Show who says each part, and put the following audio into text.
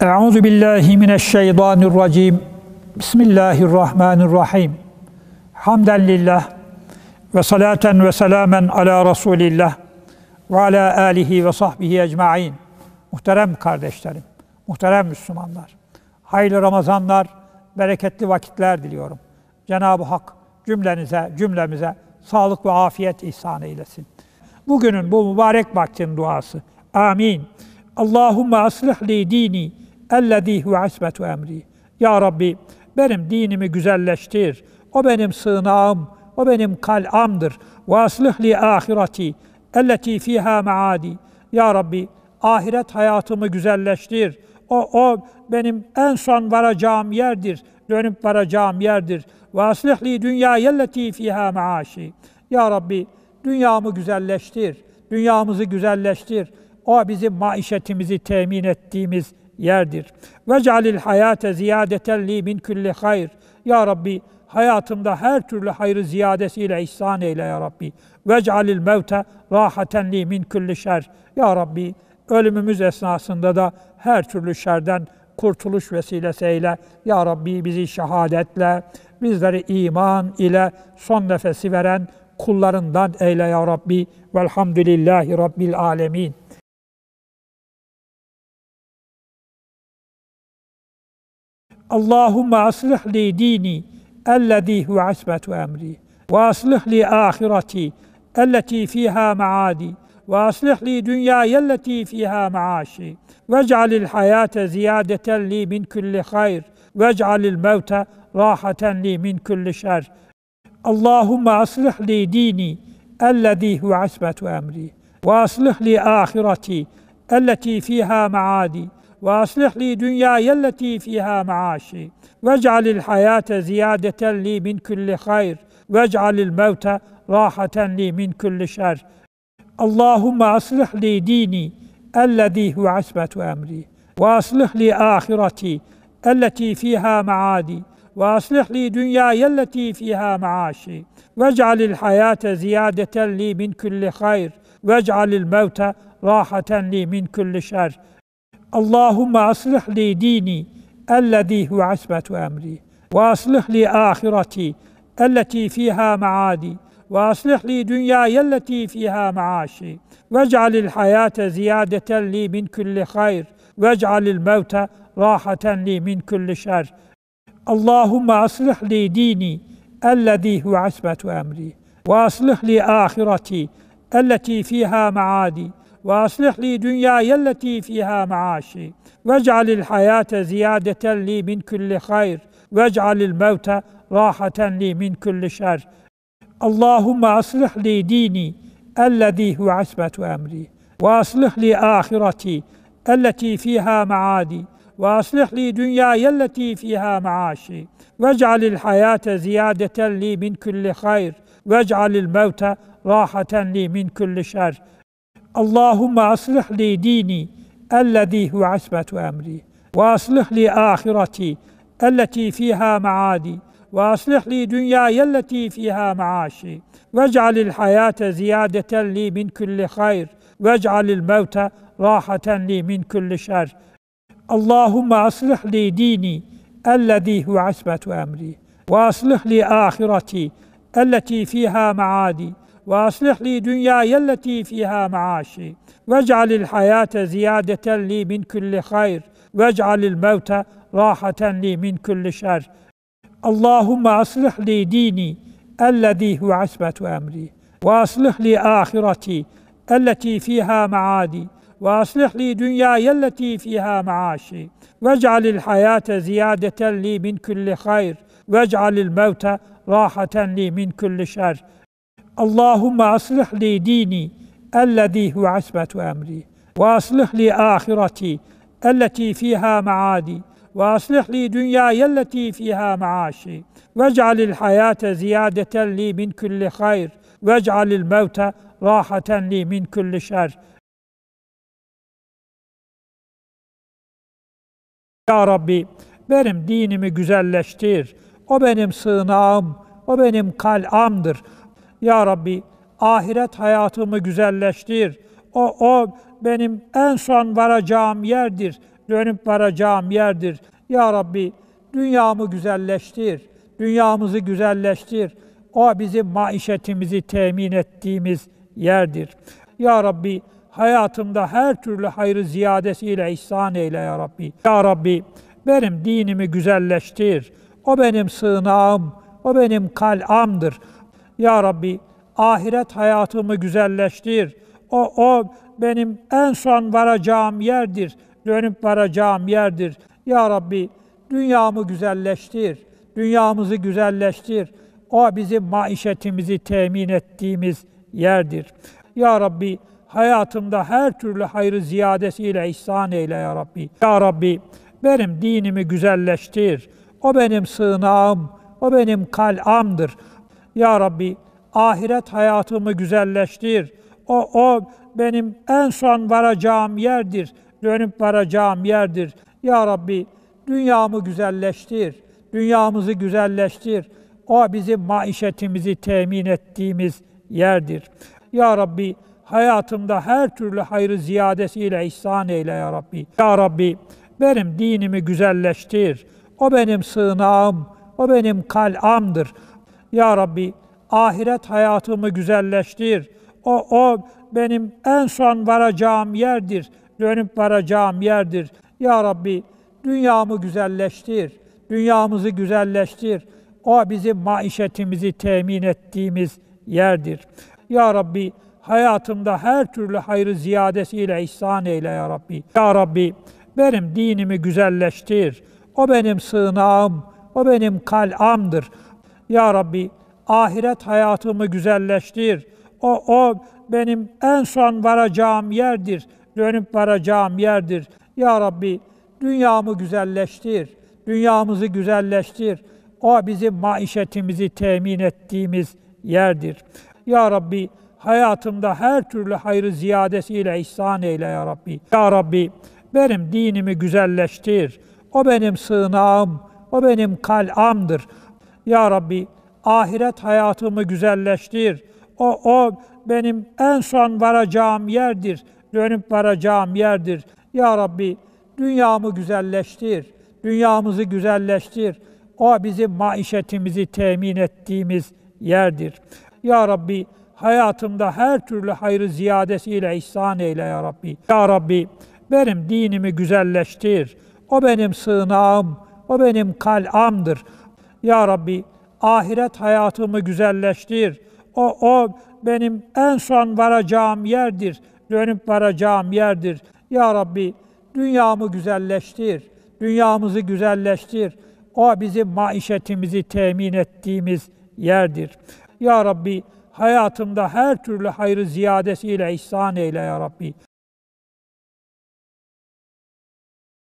Speaker 1: Euzu billahi mineşşeytanirracim. Bismillahirrahmanirrahim. Hamden lillah ve salaten ve selamen ala Resulillah ve ala alihi ve sahbihi ecmaîn. Muhterem kardeşlerim, muhterem Müslümanlar. Hayırlı Ramazanlar, bereketli vakitler diliyorum. Cenab-ı Hak cümlenize, cümlemize sağlık ve afiyet ihsan eylesin. Bugünün bu mübarek vaktin duası. Amin. Allahümme aslih li dini اَلَّذ۪ي هُوَ عِسْبَةُ emri. Ya Rabbi benim dinimi güzelleştir. O benim sığınağım, o benim kal'amdır. وَاصْلِحْ لِي ahireti اَلَّتِي ف۪يهَا maadi. Ya Rabbi ahiret hayatımı güzelleştir. O, o benim en son varacağım yerdir. Dönüp varacağım yerdir. وَاصْلِحْ لِي dünya يَلَّتِي ف۪يهَا مَعَاشِ Ya Rabbi dünyamı güzelleştir. Dünyamızı güzelleştir. O bizim maişetimizi temin ettiğimiz yerdir. Ve cealil hayate ziyadeten li min külli hayr. Ya Rabbi hayatımda her türlü hayrı ziyadesiyle ihsan eyle ya Rabbi. Ve cealil mevte rahaten li min külli şer. Ya Rabbi ölümümüz esnasında da her türlü şerden kurtuluş vesilesi eyle. Ya Rabbi bizi şehadetle, bizleri iman ile son nefesi veren kullarından eyle ya Rabbi. Velhamdülillahi Rabbil alemin. اللهم أصلح لي ديني الذي هو عصمة أمري وأصلح لي آخرتي التي فيها معادي وأصلح لي دنياي التي فيها معاشي واجعل الحياة زيادة لي من كل خير واجعل الموت راحة لي من كل شر اللهم أصلح لي ديني الذي هو عصمة أمري وأصلح لي آخرتي التي فيها معادي وأصلح لي دنياي التي فيها معاشي واجعل الحياة زيادة لي من كل خير واجعل الموت راحة لي من كل شر اللهم أصلح لي ديني الذي هو عصمة أمري وأصلح لي آخرتي التي فيها معادي وأصلح لي دنياي التي فيها معاشي واجعل الحياة زيادة لي من كل خير واجعل الموت راحة لي من كل شر اللهم أصلح لي ديني الذي هو عصمة أمري وأصلح لي آخرتي التي فيها معادي وأصلح لي دنياي التي فيها معاشي واجعل الحياة زيادة لي من كل خير واجعل الموت راحة لي من كل شر اللهم أصلح لي ديني الذي هو عصمة أمري وأصلح لي آخرتي التي فيها معادي وأصلح لي دنياي التي فيها معاشي واجعل الحياة زيادة لي من كل خير واجعل الموت راحة لي من كل شر اللهم أصلح لي ديني الذي هو عصمة أمري وأصلح لي آخرتي التي فيها معادي وأصلح لي دنياي التي فيها معاشي واجعل الحياة زيادة لي من كل خير واجعل الموت راحة لي من كل شر اللهم أصلح لي ديني الذي هو عصمة أمري وأصلح لي آخرتي التي فيها معادي وأصلح لي دنياي التي فيها معاشي واجعل الحياة زيادة لي من كل خير واجعل الموت راحة لي من كل شر اللهم أصلح لي ديني الذي هو عصمة أمري وأصلح لي آخرتي التي فيها معادي وأصلح لي دنياي التي فيها معاشي واجعل الحياة زيادة لي من كل خير واجعل الموت راحة لي من كل شر اللهم أصلح لي ديني الذي هو عصمة أمري وأصلح لي آخرتي التي فيها معادي وأصلح لي دنياي التي فيها معاشي واجعل الحياة زيادة لي من كل خير واجعل الموت راحة لي من كل شر Allahumme aslih li dini ellezî huve asbetu emri ve aslih li ahireti elleti fiha maadi ve aslih li dünyayelleti fiha maaşi ve cealil hayate ziyadeten li min kulli hayr ve cealil mevte rahaten li min kulli şer Ya Rabbi benim dinimi güzelleştir. O benim sığınağım, o benim kalamdır. Ya Rabbi ahiret hayatımı güzelleştir. O, o benim en son varacağım yerdir. Dönüp varacağım yerdir. Ya Rabbi dünyamı güzelleştir. Dünyamızı güzelleştir. O bizim maişetimizi temin ettiğimiz yerdir. Ya Rabbi hayatımda her türlü hayrı ziyadesiyle ihsan eyle ya Rabbi. Ya Rabbi benim dinimi güzelleştir. O benim sığınağım, o benim kalamdır. Ya Rabbi ahiret hayatımı güzelleştir. O, o benim en son varacağım yerdir. Dönüp varacağım yerdir. Ya Rabbi dünyamı güzelleştir. Dünyamızı güzelleştir. O bizim maişetimizi temin ettiğimiz yerdir. Ya Rabbi hayatımda her türlü hayrı ziyadesiyle ihsan eyle ya Rabbi. Ya Rabbi benim dinimi güzelleştir. O benim sığınağım, o benim kalamdır. Ya Rabbi ahiret hayatımı güzelleştir. O, o benim en son varacağım yerdir. Dönüp varacağım yerdir. Ya Rabbi dünyamı güzelleştir. Dünyamızı güzelleştir. O bizim maişetimizi temin ettiğimiz yerdir. Ya Rabbi hayatımda her türlü hayrı ziyadesiyle ihsan eyle ya Rabbi. Ya Rabbi benim dinimi güzelleştir. O benim sığınağım, o benim kalamdır. Ya Rabbi ahiret hayatımı güzelleştir. O, o benim en son varacağım yerdir. Dönüp varacağım yerdir. Ya Rabbi dünyamı güzelleştir. Dünyamızı güzelleştir. O bizim maişetimizi temin ettiğimiz yerdir. Ya Rabbi hayatımda her türlü hayrı ziyadesiyle ihsan eyle ya Rabbi. Ya Rabbi benim dinimi güzelleştir. O benim sığınağım, o benim kalamdır. Ya Rabbi ahiret hayatımı güzelleştir. O, o benim en son varacağım yerdir. Dönüp varacağım yerdir. Ya Rabbi dünyamı güzelleştir. Dünyamızı güzelleştir. O bizim maişetimizi temin ettiğimiz yerdir. Ya Rabbi hayatımda her türlü hayrı ziyadesiyle ihsan eyle ya Rabbi. Ya Rabbi benim dinimi güzelleştir. O benim sığınağım, o benim kalamdır. Ya Rabbi ahiret hayatımı güzelleştir. O, o benim en son varacağım yerdir. Dönüp varacağım yerdir. Ya Rabbi dünyamı güzelleştir. Dünyamızı güzelleştir. O bizim maişetimizi temin ettiğimiz yerdir. Ya Rabbi hayatımda her türlü hayrı ziyadesiyle ihsan eyle ya Rabbi. Ya Rabbi benim dinimi güzelleştir. O benim sığınağım, o benim kalamdır. Ya Rabbi ahiret hayatımı güzelleştir. O, o benim en son varacağım yerdir. Dönüp varacağım yerdir. Ya Rabbi dünyamı güzelleştir. Dünyamızı güzelleştir. O bizim maişetimizi temin ettiğimiz yerdir. Ya Rabbi hayatımda her türlü hayrı ziyadesiyle ihsan eyle ya Rabbi.